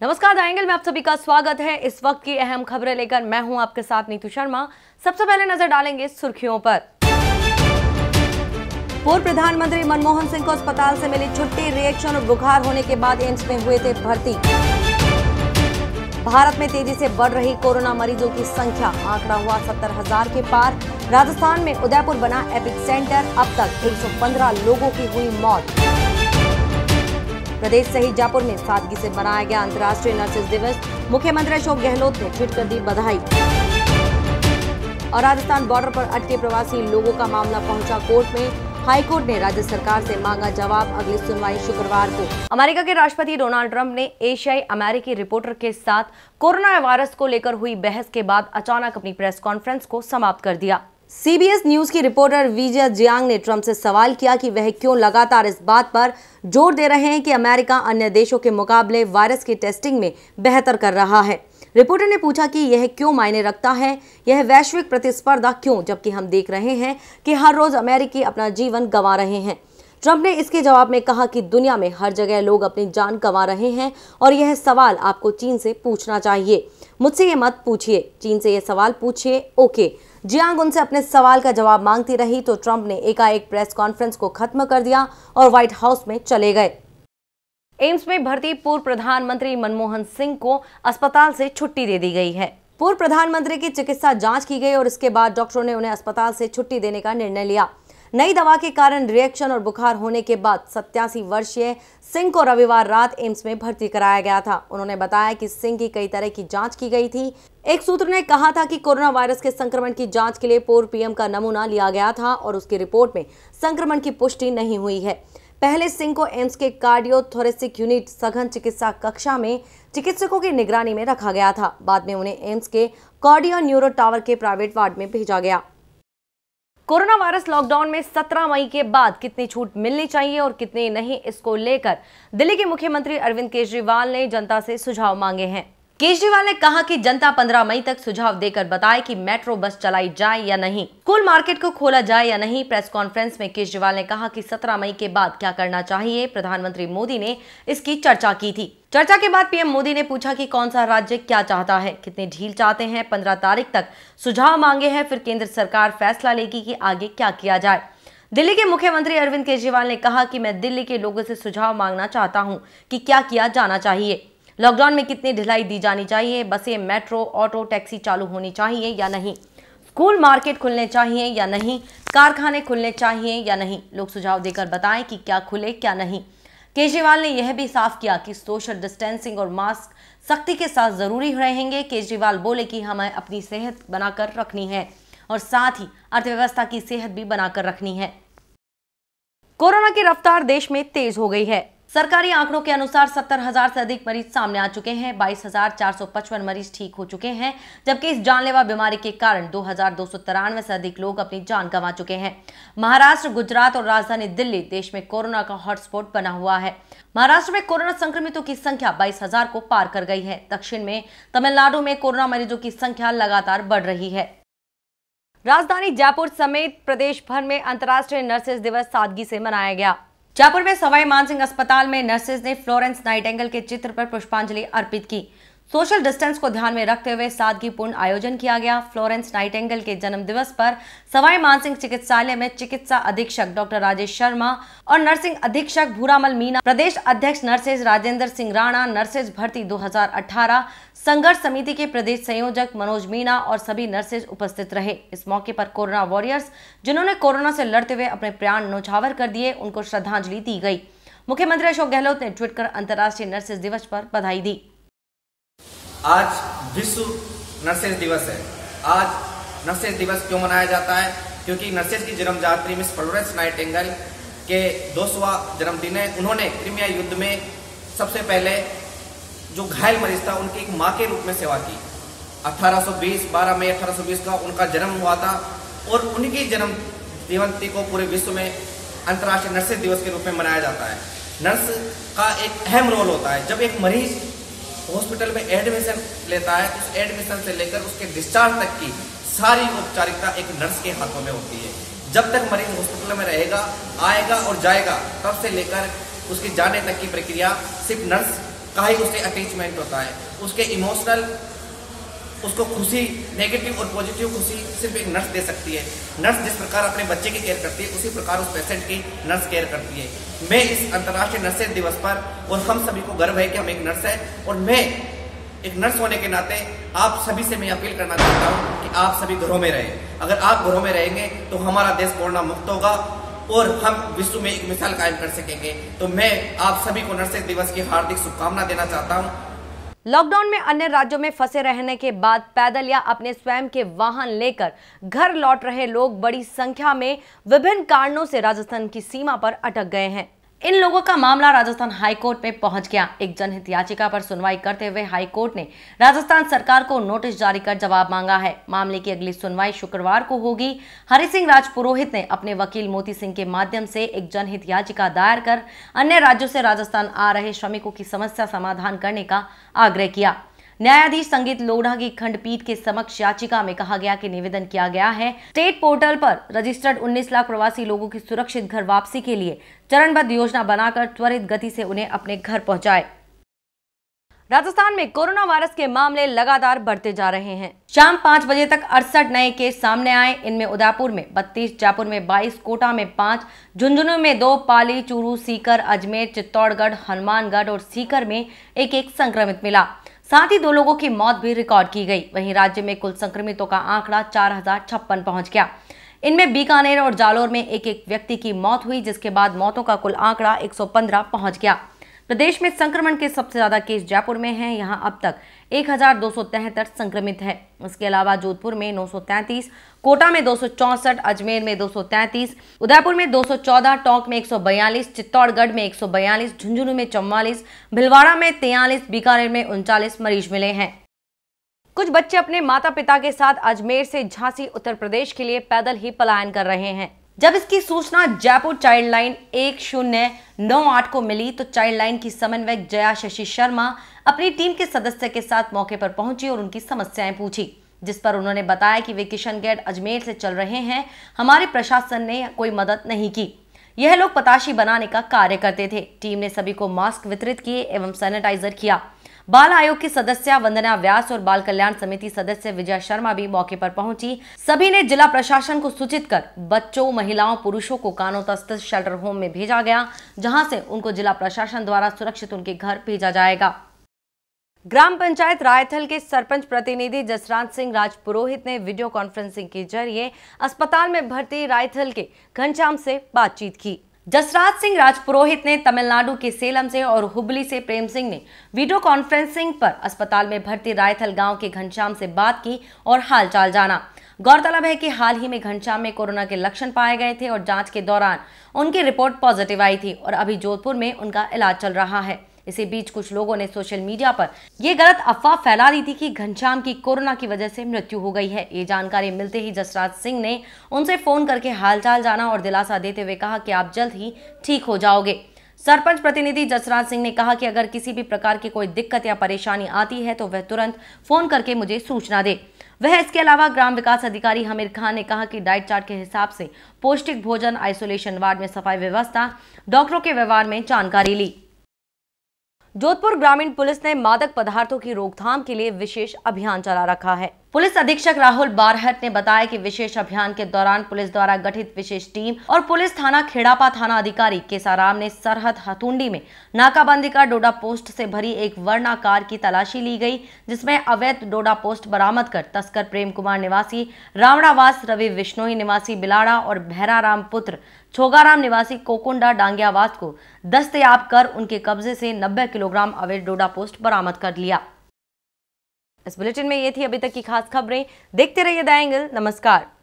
नमस्कार दाइंगल में आप सभी का स्वागत है इस वक्त की अहम खबरें लेकर मैं हूं आपके साथ नीतू शर्मा सबसे पहले नजर डालेंगे सुर्खियों पर पूर्व प्रधानमंत्री मनमोहन सिंह को अस्पताल से मिली छुट्टी रिएक्शन और बुखार होने के बाद एम्स में हुए थे भर्ती भारत में तेजी से बढ़ रही कोरोना मरीजों की संख्या आंकड़ा हुआ सत्तर हजार के पार राजस्थान में उदयपुर बना एपिक सेंटर अब तक 115 लोगों की हुई मौत प्रदेश सहित जयपुर में सादगी से मनाया गया अंतर्राष्ट्रीय नर्सेज दिवस मुख्यमंत्री अशोक गहलोत ने ट्वीट कर दी बधाई और राजस्थान बॉर्डर पर अटके प्रवासी लोगों का मामला पहुंचा कोर्ट में हाईकोर्ट ने राज्य सरकार से मांगा जवाब अगली सुनवाई शुक्रवार को अमेरिका के राष्ट्रपति डोनाल्ड ट्रंप ने एशियाई अमेरिकी रिपोर्टर के साथ कोरोना वायरस को लेकर हुई बहस के बाद अचानक अपनी प्रेस कॉन्फ्रेंस को समाप्त कर दिया सीबीएस न्यूज की रिपोर्टर विजय जियांग ने ट्रंप से सवाल किया कि वह क्यों लगातार इस बात पर जोर दे रहे हैं कि अमेरिका अन्य देशों के मुकाबले वायरस की टेस्टिंग में बेहतर कर रहा है रिपोर्टर ने पूछा कि यह क्यों मायने रखता है यह वैश्विक प्रतिस्पर्धा क्यों जबकि हम देख रहे हैं कि हर रोज अमेरिकी अपना जीवन गंवा रहे हैं ट्रंप ने इसके जवाब में कहा कि दुनिया में हर जगह लोग अपनी जान गंवा रहे हैं और यह सवाल आपको चीन से पूछना चाहिए मुझसे ये मत पूछिए चीन से ये सवाल पूछिए ओके जियांग उनसे अपने सवाल का जवाब मांगती रही तो ट्रंप ने एकाएक प्रेस कॉन्फ्रेंस को खत्म कर दिया और व्हाइट हाउस में चले गए एम्स में भर्ती पूर्व प्रधानमंत्री मनमोहन सिंह को अस्पताल से छुट्टी दे दी गई है पूर्व प्रधानमंत्री की चिकित्सा जांच की गई और इसके बाद डॉक्टरों ने उन्हें अस्पताल से छुट्टी देने का निर्णय लिया नई दवा के कारण रिएक्शन और बुखार होने के बाद सत्यासी वर्षीय सिंह को रविवार रात एम्स में भर्ती कराया गया था उन्होंने बताया कि सिंह की कई तरह की जांच की गई थी एक सूत्र ने कहा था कि कोरोना वायरस के संक्रमण की जांच के लिए पूर्व पीएम का नमूना लिया गया था और उसकी रिपोर्ट में संक्रमण की पुष्टि नहीं हुई है पहले सिंह को एम्स के कार्डियोथोरेसिक यूनिट सघन चिकित्सा कक्षा में चिकित्सकों की निगरानी में रखा गया था बाद में उन्हें एम्स के कार्डियो न्यूरो टावर के प्राइवेट वार्ड में भेजा गया कोरोना वायरस लॉकडाउन में 17 मई के बाद कितनी छूट मिलनी चाहिए और कितनी नहीं इसको लेकर दिल्ली के मुख्यमंत्री अरविंद केजरीवाल ने जनता से सुझाव मांगे हैं केजरीवाल ने कहा कि जनता 15 मई तक सुझाव देकर बताए कि मेट्रो बस चलाई जाए या नहीं कुल मार्केट को खोला जाए या नहीं प्रेस कॉन्फ्रेंस में केजरीवाल ने कहा कि 17 मई के बाद क्या करना चाहिए प्रधानमंत्री मोदी ने इसकी चर्चा की थी चर्चा के बाद पीएम मोदी ने पूछा कि कौन सा राज्य क्या चाहता है कितने ढील चाहते हैं पंद्रह तारीख तक सुझाव मांगे हैं फिर केंद्र सरकार फैसला लेगी की आगे क्या किया जाए दिल्ली के मुख्यमंत्री अरविंद केजरीवाल ने कहा कि मैं दिल्ली के लोगों से सुझाव मांगना चाहता हूं कि क्या किया जाना चाहिए लॉकडाउन में कितनी ढिलाई दी जानी चाहिए बसें मेट्रो ऑटो टैक्सी चालू होनी चाहिए या नहीं स्कूल मार्केट खुलने चाहिए या नहीं कारखाने खुलने चाहिए या नहीं लोग सुझाव देकर बताएं कि क्या खुले क्या नहीं केजरीवाल ने यह भी साफ किया कि सोशल डिस्टेंसिंग और मास्क सख्ती के साथ जरूरी रहेंगे केजरीवाल बोले कि हमें अपनी सेहत बनाकर रखनी है और साथ ही अर्थव्यवस्था की सेहत भी बनाकर रखनी है कोरोना की रफ्तार देश में तेज हो गई है सरकारी आंकड़ों के अनुसार सत्तर हजार से अधिक मरीज सामने आ चुके हैं बाईस हजार चार सौ पचपन मरीज ठीक हो चुके हैं जबकि इस जानलेवा बीमारी के कारण दो हजार दो सौ तिरानवे से अधिक लोग अपनी जान गंवा चुके हैं महाराष्ट्र गुजरात और राजधानी दिल्ली देश में कोरोना का हॉटस्पॉट बना हुआ है महाराष्ट्र में कोरोना संक्रमितों की संख्या बाईस हजार को पार कर गई है दक्षिण में तमिलनाडु में कोरोना मरीजों की संख्या लगातार बढ़ रही है राजधानी जयपुर समेत प्रदेश भर में अंतर्राष्ट्रीय नर्सेज दिवस सादगी से मनाया गया जयपुर में सवाई मानसिंह अस्पताल में नर्सेज ने फ्लोरेंस नाइटेंगल के चित्र पर पुष्पांजलि अर्पित की सोशल डिस्टेंस को ध्यान में रखते हुए सादगीपूर्ण आयोजन किया गया फ्लोरेंस नाइटेंगल के जन्म दिवस पर सवाई मानसिंह चिकित्सालय में चिकित्सा अधीक्षक डॉक्टर राजेश शर्मा और नर्सिंग अधीक्षक भूरामल मीना प्रदेश अध्यक्ष नर्सेज राजेंद्र सिंह राणा नर्सेज भर्ती 2018 संघर्ष समिति के प्रदेश संयोजक मनोज मीना और सभी नर्सेज उपस्थित रहे इस मौके पर कोरोना वॉरियर्स जिन्होंने कोरोना से लड़ते हुए अपने प्राण नौछावर कर दिए उनको श्रद्धांजलि दी गई मुख्यमंत्री अशोक गहलोत ने ट्वीट कर अंतर्राष्ट्रीय नर्सेज दिवस पर बधाई दी आज विश्व नर्सेज दिवस है आज नर्सेज दिवस क्यों मनाया जाता है क्योंकि नर्सेज की जन्म जात्री मिस फ्लोरेंस नाइटेंगल के दोसवा जन्मदिन है उन्होंने क्रिमिया युद्ध में सबसे पहले जो घायल मरीज था उनकी एक माँ के रूप में सेवा की 1820 बारह मई 1820 का उनका जन्म हुआ था और उनकी जन्म दिवंती को पूरे विश्व में अंतर्राष्ट्रीय नर्सेज दिवस के रूप में मनाया जाता है नर्स का एक अहम रोल होता है जब एक मरीज हॉस्पिटल में एडमिशन लेता है उस एडमिशन से लेकर उसके डिस्चार्ज तक की सारी औपचारिकता एक नर्स के हाथों में होती है जब तक मरीज हॉस्पिटल में रहेगा आएगा और जाएगा तब से लेकर उसके जाने तक की प्रक्रिया सिर्फ नर्स का ही उससे अटैचमेंट होता है उसके इमोशनल उसको खुशी नेगेटिव और पॉजिटिव खुशी सिर्फ एक नर्स दे सकती है नर्स जिस प्रकार अपने बच्चे की केयर करती है उसी प्रकार उस पेशेंट की नर्स केयर करती है मैं इस अंतर्राष्ट्रीय नर्सेज दिवस पर और हम सभी को गर्व है कि हम एक नर्स है और मैं एक नर्स होने के नाते आप सभी से मैं अपील करना चाहता हूँ कि आप सभी घरों में रहें अगर आप घरों में रहेंगे तो हमारा देश कोरोना मुक्त होगा और हम विश्व में एक मिसाल कायम कर सकेंगे तो मैं आप सभी को नर्सिंग दिवस की हार्दिक शुभकामना देना चाहता हूँ लॉकडाउन में अन्य राज्यों में फंसे रहने के बाद पैदल या अपने स्वयं के वाहन लेकर घर लौट रहे लोग बड़ी संख्या में विभिन्न कारणों से राजस्थान की सीमा पर अटक गए हैं इन लोगों का मामला राजस्थान हाईकोर्ट में पहुंच गया एक जनहित याचिका पर सुनवाई करते हुए हाईकोर्ट ने राजस्थान सरकार को नोटिस जारी कर जवाब मांगा है मामले की अगली सुनवाई शुक्रवार को होगी हरि सिंह राजपुरोहित ने अपने वकील मोती सिंह के माध्यम से एक जनहित याचिका दायर कर अन्य राज्यों से राजस्थान आ रहे श्रमिकों की समस्या समाधान करने का आग्रह किया न्यायाधीश संगीत लोढ़ा की खंडपीठ के समक्ष याचिका में कहा गया कि निवेदन किया गया है स्टेट पोर्टल पर रजिस्टर्ड 19 लाख प्रवासी लोगों की सुरक्षित घर वापसी के लिए चरणबद्ध योजना बनाकर त्वरित गति से उन्हें अपने घर पहुंचाए राजस्थान में कोरोना वायरस के मामले लगातार बढ़ते जा रहे हैं शाम पाँच बजे तक अड़सठ नए केस सामने आए इनमें उदयपुर में बत्तीस जयपुर में बाईस कोटा में पाँच झुंझुनू में दो पाली चूरू सीकर अजमेर चित्तौड़गढ़ हनुमानगढ़ और सीकर में एक एक संक्रमित मिला साथ ही दो लोगों की मौत भी रिकॉर्ड की गई वहीं राज्य में कुल संक्रमितों का आंकड़ा चार हजार छप्पन पहुंच गया इनमें बीकानेर और जालोर में एक एक व्यक्ति की मौत हुई जिसके बाद मौतों का कुल आंकड़ा एक पहुंच गया प्रदेश में संक्रमण के सबसे ज़्यादा केस जयपुर में हैं यहां अब तक एक संक्रमित है उसके अलावा जोधपुर में 933, कोटा में दो अजमेर में 233, उदयपुर में 214, टोंक में 142, चित्तौड़गढ़ में 142, झुंझुनू में चौवालीस भिलवाड़ा में तैयलीस बीकानेर में उनचालीस मरीज मिले हैं कुछ बच्चे अपने माता पिता के साथ अजमेर से झांसी उत्तर प्रदेश के लिए पैदल ही पलायन कर रहे हैं जब इसकी सूचना जयपुर चाइल्ड लाइन एक शून्य नौ आठ को मिली तो चाइल्ड लाइन की समन्वयक जया शशि शर्मा अपनी टीम के सदस्य के साथ मौके पर पहुंची और उनकी समस्याएं पूछी जिस पर उन्होंने बताया कि वे किशनगढ़ अजमेर से चल रहे हैं हमारे प्रशासन ने कोई मदद नहीं की यह लोग पताशी बनाने का कार्य करते थे टीम ने सभी को मास्क वितरित किए एवं सैनिटाइजर किया बाल आयोग की सदस्य वंदना व्यास और बाल कल्याण समिति सदस्य विजय शर्मा भी मौके पर पहुंची सभी ने जिला प्रशासन को सूचित कर बच्चों महिलाओं पुरुषों को कानों तस्त शेल्टर होम में भेजा गया जहां से उनको जिला प्रशासन द्वारा सुरक्षित उनके घर भेजा जाएगा ग्राम पंचायत रायथल के सरपंच प्रतिनिधि जसरांत सिंह राजपुरोहित ने वीडियो कॉन्फ्रेंसिंग के जरिए अस्पताल में भर्ती रायथल के घनश्याम से बातचीत की जसराज सिंह राजपुरोहित ने तमिलनाडु के सेलम से और हुबली से प्रेम सिंह ने वीडियो कॉन्फ्रेंसिंग पर अस्पताल में भर्ती रायथल गांव के घनश्याम से बात की और हालचाल जाना गौरतलब है कि हाल ही में घनश्याम में कोरोना के लक्षण पाए गए थे और जांच के दौरान उनकी रिपोर्ट पॉजिटिव आई थी और अभी जोधपुर में उनका इलाज चल रहा है इसी बीच कुछ लोगों ने सोशल मीडिया पर यह गलत अफवाह फैला दी थी कि घनश्याम की कोरोना की वजह से मृत्यु हो गई है ये जानकारी मिलते ही जसराज सिंह ने उनसे फोन करके हालचाल जाना और दिलासा देते हुए कहा कि आप जल्द ही ठीक हो जाओगे सरपंच प्रतिनिधि जसराज सिंह ने कहा कि अगर किसी भी प्रकार की कोई दिक्कत या परेशानी आती है तो वह तुरंत फोन करके मुझे सूचना दे वह इसके अलावा ग्राम विकास अधिकारी हमीर खान ने कहा कि डाइट चार्ट के हिसाब से पौष्टिक भोजन आइसोलेशन वार्ड में सफाई व्यवस्था डॉक्टरों के व्यवहार में जानकारी ली जोधपुर ग्रामीण पुलिस ने मादक पदार्थों की रोकथाम के लिए विशेष अभियान चला रखा है पुलिस अधीक्षक राहुल बारहट ने बताया कि विशेष अभियान के दौरान पुलिस द्वारा गठित विशेष टीम और पुलिस थाना खेड़ापा थाना अधिकारी केसाराम ने सरहद हथुंडी में नाकाबंदी का डोडा पोस्ट से भरी एक वर्णा कार की तलाशी ली गई जिसमें अवैध डोडा पोस्ट बरामद कर तस्कर प्रेम कुमार निवासी रावणावास रवि विश्नोई निवासी बिलाड़ा और भैराराम पुत्र छोगाराम निवासी कोकुंडा डांगियावास को दस्तयाब कर उनके कब्जे से नब्बे किलोग्राम अवैध डोडा पोस्ट बरामद कर लिया इस बुलेटिन में ये थी अभी तक की खास खबरें देखते रहिए द एंगल नमस्कार